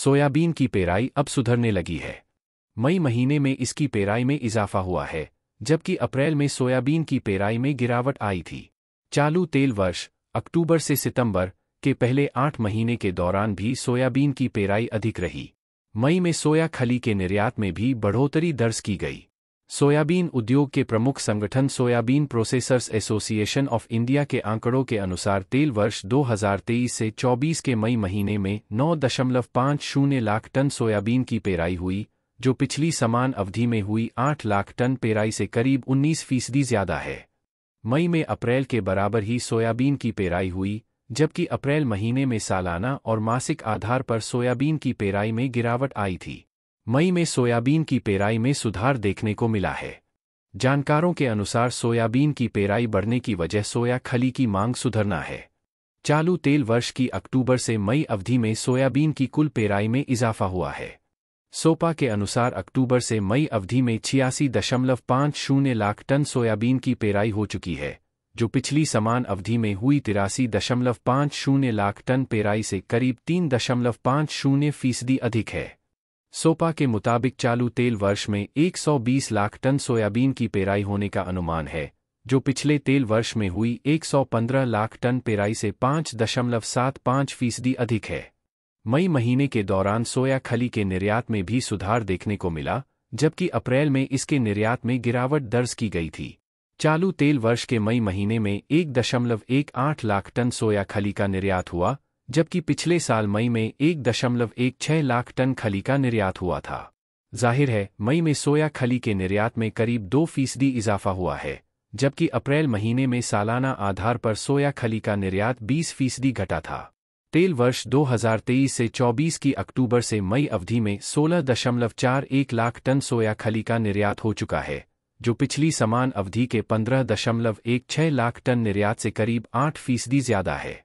soybean की पेराई अब सुधरने लगी है मई महीने में इसकी पेराई में इजाफा हुआ है जबकि अप्रैल में सोयाबीन की पेराई में गिरावट आई थी चालू तेल वर्ष अक्टूबर से सितंबर के पहले आठ महीने के दौरान भी सोयाबीन की पेराई अधिक रही मई में सोया खली के निर्यात में भी बढ़ोतरी दर्ज की गई सोयाबीन उद्योग के प्रमुख संगठन soybean processors association of India के आंकड़ों के अनुसार तेल वर्ष 2023 से 24 के मई महीने में 9.50 लाख टन सोयाबीन की पेराई हुई जो पिछली समान अवधि में हुई 8 लाख टन पेराई से करीब 19 फीसदी ज्यादा है मई में अप्रैल के बराबर ही सोयाबीन की पेराई हुई जबकि अप्रैल महीने में सालाना और मासिक आधार पर सोयाबीन की पेराई में गिरावट आई थी मई में सोयाबीन की पेराई में सुधार देखने को मिला है जानकारों के अनुसार सोयाबीन की पेराई बढ़ने की वजह सोया खली की मांग सुधरना है चालू तेल वर्ष की अक्टूबर से मई अवधि में सोयाबीन की कुल पेराई में इजाफा हुआ है सोपा के अनुसार अक्टूबर से मई अवधि में छियासी दशमलव पाँच शून्य लाख टन सोयाबीन की पेराई हो चुकी है जो पिछली समान अवधि में हुई तिरासी दशमलव पाँच शून्य लाख टन पेराई से करीब तीन दशमलव पाँच शून्य फीसदी अधिक है सोपा के मुताबिक चालू तेल वर्ष में 120 लाख टन सोयाबीन की पेराई होने का अनुमान है जो पिछले तेल वर्ष में हुई 115 लाख टन पेराई से 5.75 फीसदी अधिक है मई महीने के दौरान सोया खली के निर्यात में भी सुधार देखने को मिला जबकि अप्रैल में इसके निर्यात में गिरावट दर्ज की गई थी चालू तेल वर्ष के मई महीने में 1.18 लाख टन सोया खली का निर्यात हुआ जबकि पिछले साल मई में एक दशमलव एक छह लाख टन खली का निर्यात हुआ था जाहिर है मई में सोया खली के निर्यात में करीब दो फीसदी इजाफा हुआ है जबकि अप्रैल महीने में सालाना आधार पर सोया खली का निर्यात 20 फीसदी घटा था तेल वर्ष 2023 से 24 की अक्टूबर से मई अवधि में 16.41 लाख टन सोया खली का निर्यात हो चुका है जो पिछली समान अवधि के 15.16 लाख टन निर्यात से करीब 8 फीसदी ज्यादा है